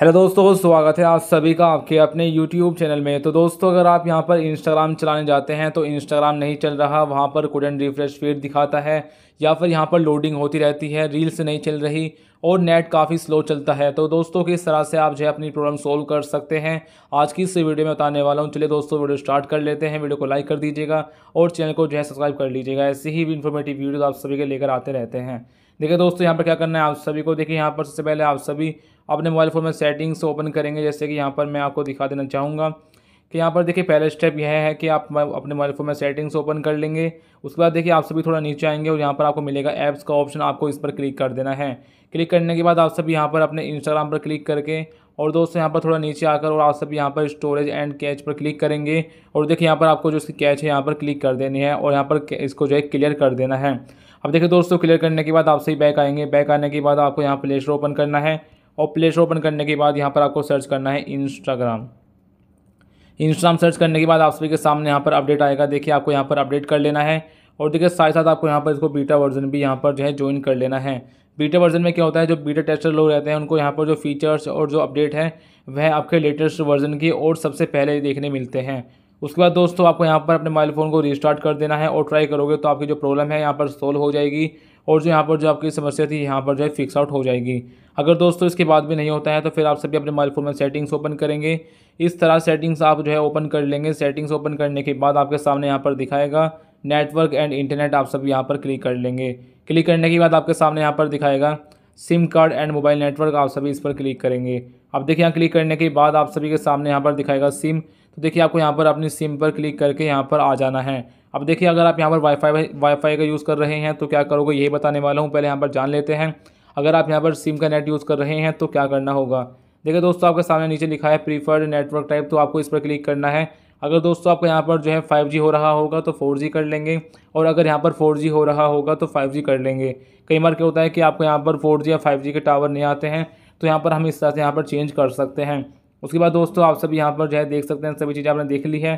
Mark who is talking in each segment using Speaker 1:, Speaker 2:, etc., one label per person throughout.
Speaker 1: hello दोस्तों स्वागत है आप सभी का आपके अपने यूट्यूब चैनल में तो दोस्तों अगर आप यहां पर इंस्टाग्राम चलाने जाते हैं तो इंस्टाग्राम नहीं चल रहा वहां पर कुडन रिफ्रेश फीड दिखाता है या फिर यहां पर लोडिंग होती रहती है रील्स नहीं चल रही और नेट काफ़ी स्लो चलता है तो दोस्तों किस तरह से आप जो है अपनी प्रॉब्लम सोल्व कर सकते हैं आज की इस वीडियो में बताने वाला हूँ चलिए दोस्तों वीडियो स्टार्ट कर लेते हैं वीडियो को लाइक कर दीजिएगा और चैनल को जो है सब्सक्राइब कर लीजिएगा ऐसी ही इन्फॉर्मेटिव वीडियोज़ आप सभी के लेकर आते रहते हैं देखिए दोस्तों यहाँ पर क्या करना है आप सभी को देखिए यहाँ पर सबसे पहले आप सभी अपने मोबाइल फ़ोन में सेटिंग्स ओपन करेंगे जैसे कि यहाँ पर मैं आपको दिखा देना चाहूँगा कि यहाँ पर देखिए पहला स्टेप यह है कि आप अपने मोबाइल फ़ोन में सेटिंग्स ओपन कर लेंगे उसके बाद देखिए आप सभी थोड़ा नीचे आएंगे और यहाँ पर आपको मिलेगा ऐप्स का ऑप्शन आपको इस पर क्लिक कर देना है क्लिक करने के बाद आप सभी यहाँ पर अपने इंस्टाग्राम पर क्लिक करके और दोस्तों यहाँ पर थोड़ा नीचे आकर और आप सब यहाँ पर स्टोरेज एंड कैच पर क्लिक करेंगे और देखिए यहाँ पर आपको जो इसकी कैच है यहाँ पर क्लिक कर देनी है और यहाँ पर इसको जो है क्लियर कर देना है अब देखिए दोस्तों क्लियर करने के बाद आपसे ही बैक आएंगे बैक आने के बाद आपको यहाँ प्ले स्टोर ओपन करना है और प्ले स्टोर ओपन करने के बाद यहाँ पर आपको सर्च करना है इंस्टाग्राम इंस्टाग्राम सर्च करने के बाद आप सभी के सामने यहाँ पर अपडेट आएगा देखिए आपको यहाँ पर अपडेट कर लेना है और देखिए साथ साथ आपको यहाँ पर इसको बीटा वर्जन भी यहाँ पर जो है ज्वाइन कर लेना है बीटा वर्जन में क्या होता है जो बीटा टेस्टर लोग रहते हैं उनको यहाँ पर जो फीचर्स और जो अपडेट हैं वह आपके लेटेस्ट वर्जन की और सबसे पहले देखने मिलते हैं उसके बाद दोस्तों आपको यहाँ पर अपने मोबाइल फ़ोन को रिस्टार्ट कर देना है और ट्राई करोगे तो आपकी जो प्रॉब्लम है यहाँ पर सोल्व हो जाएगी और जो यहाँ पर जो आपकी समस्या थी यहाँ पर जो है फिक्स आउट हो जाएगी अगर दोस्तों इसके बाद भी नहीं होता है तो फिर आप सभी अपने मोबाइल फ़ोन में सेटिंग्स ओपन करेंगे इस तरह सेटिंग्स आप जो है ओपन कर लेंगे सेटिंग्स ओपन करने के बाद आपके सामने यहाँ पर दिखाएगा नेटवर्क एंड इंटरनेट आप सभी यहाँ पर क्लिक कर लेंगे क्लिक करने के बाद आपके सामने यहाँ पर दिखाएगा sim card and mobile network आप सभी इस पर क्लिक करेंगे अब देखिए यहाँ क्लिक करने के बाद आप सभी के सामने यहाँ पर दिखाएगा सिम तो देखिए आपको यहाँ पर अपनी सिम पर क्लिक करके यहाँ पर आ जाना है अब देखिए अगर आप यहाँ पर वाईफाई वाईफाई का यूज़ कर रहे हैं तो क्या करोगे यही बताने वाला हूँ पहले यहाँ पर जान लेते हैं अगर आप यहाँ पर सिम का नेट यूज़ कर रहे हैं तो क्या करना होगा देखिए दोस्तों आपके सामने नीचे लिखा है प्रीफर्ड नेटवर्क टाइप तो आपको इस पर क्लिक करना है अगर दोस्तों आपको यहाँ पर जो है 5G हो रहा होगा तो 4G कर लेंगे और अगर यहाँ पर 4G हो रहा होगा तो 5G कर लेंगे कई बार क्या होता है कि आपको यहाँ पर 4G या 5G के टावर नहीं आते हैं तो यहाँ पर हम इस तरह से यहाँ पर चेंज कर सकते हैं उसके बाद दोस्तों आप सभी यहाँ पर जो है देख सकते हैं सभी चीज़ें आपने देख ली है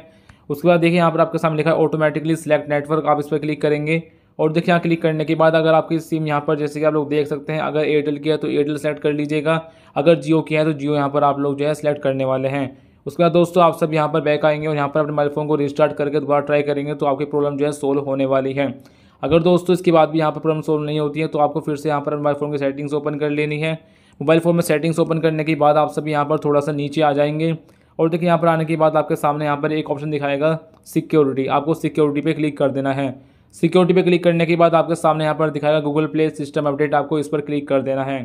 Speaker 1: उसके बाद देखिए यहाँ पर आपके सामने लिखा है ऑटोमेटिकली सिलेक्ट नेटवर्क आप इस पर क्लिक करेंगे और देखिए यहाँ क्लिक करने के बाद अगर आपकी सिम यहाँ पर जैसे कि आप लोग देख सकते हैं अगर एयरटेल की है तो एयरटेल सेलेक्ट कर लीजिएगा अगर जियो की है तो जियो यहाँ पर आप लोग जो है सिलेक्ट करने वाले हैं उसके बाद दोस्तों आप सब यहाँ पर बैक आएंगे और यहाँ पर अपने मोबाइल फ़ोन को रिस्टार्ट करके दोबारा ट्राई करेंगे तो आपकी प्रॉब्लम जो है सोल्व होने वाली है अगर दोस्तों इसके बाद भी यहाँ पर प्रॉब्लम सोल्व नहीं होती है तो आपको फिर से यहाँ पर मोबाइल फ़ोन की सेटिंग्स ओपन कर लेनी है मोबाइल फ़ोन में सेटिंग्स ओपन करने के बाद आप सभी यहाँ पर थोड़ा सा नीचे आ जाएंगे और देखिए यहाँ पर आने के बाद आपके सामने यहाँ पर एक ऑप्शन दिखाएगा सिक्योरिटी आपको सिक्योरिटी पे क्लिक कर देना है सिक्योरिटी पे क्लिक करने के बाद आपके सामने यहाँ पर दिखाएगा गूगल प्ले सिस्टम अपडेट आपको इस पर क्लिक कर देना है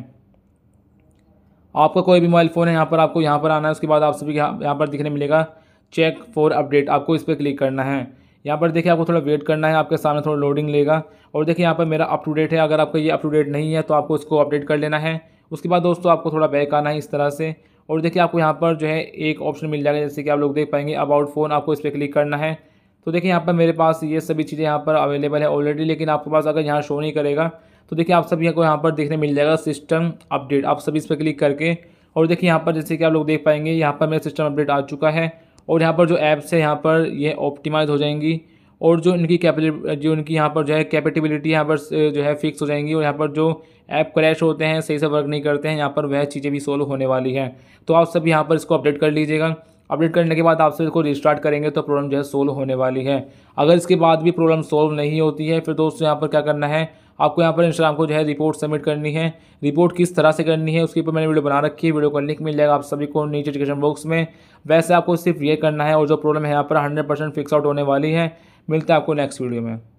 Speaker 1: आपका कोई भी मोबाइल फ़ोन है यहाँ पर आपको यहाँ पर आना है उसके बाद आप सभी यहाँ पर दिखने मिलेगा चेक फॉर अपडेट आपको इस पर क्लिक करना है यहाँ पर देखिए आपको थोड़ा वेट करना है आपके सामने थोड़ा लोडिंग लेगा और देखिए यहाँ पर मेरा अप टू डेट है अगर आपका ये अप टू डेट नहीं है तो आपको इसको अपडेट कर लेना है उसके बाद दोस्तों आपको थोड़ा बैक आना है इस तरह से और देखिए आपको यहाँ पर जो है एक ऑप्शन मिल जाएगा जैसे कि आप लोग देख पाएंगे अबाउट फ़ोन आपको इस पर क्लिक करना है तो देखिए यहाँ पर मेरे पास ये सभी चीज़ें यहाँ पर अवेलेबल है ऑलरेडी लेकिन आपके पास अगर यहाँ शो नहीं करेगा तो देखिए आप सभी को यहाँ पर देखने मिल जाएगा सिस्टम अपडेट आप सभी इस पर क्लिक करके और देखिए यहाँ पर जैसे कि आप लोग देख पाएंगे यहाँ पर मेरा सिस्टम अपडेट आ चुका है और यहाँ पर जो ऐप्स है यहाँ पर ये यह ऑप्टिमाइज़ हो जाएंगी और जो इनकी कैपेबिलिटी जो इनकी यहाँ पर जो है कैपेबिलिटी यहाँ पर जो है फिक्स हो जाएंगी और यहाँ पर जो ऐप क्रैश होते हैं सही से वर्क नहीं करते हैं यहाँ पर वह चीज़ें भी सोल्व होने वाली हैं तो आप सब यहाँ पर इसको अपडेट कर लीजिएगा अपडेट करने के बाद आप सब इसको रिस्टार्ट करेंगे तो प्रॉब्लम जो है सोल्व होने वाली है अगर इसके बाद भी प्रॉब्लम सोल्व नहीं होती है फिर दोस्तों यहाँ पर क्या करना है आपको यहाँ पर इंस्टाग्राम को जो है रिपोर्ट सबमिट करनी है रिपोर्ट किस तरह से करनी है उसके ऊपर मैंने वीडियो बना रखी है वीडियो का लिंक मिल जाएगा आप सभी को नीचे डिस्क्रिप्शन बॉक्स में वैसे आपको सिर्फ ये करना है और जो प्रॉब्लम है यहाँ पर हंड्रेड फिक्स आउट होने वाली है मिलता है आपको नेक्स्ट वीडियो में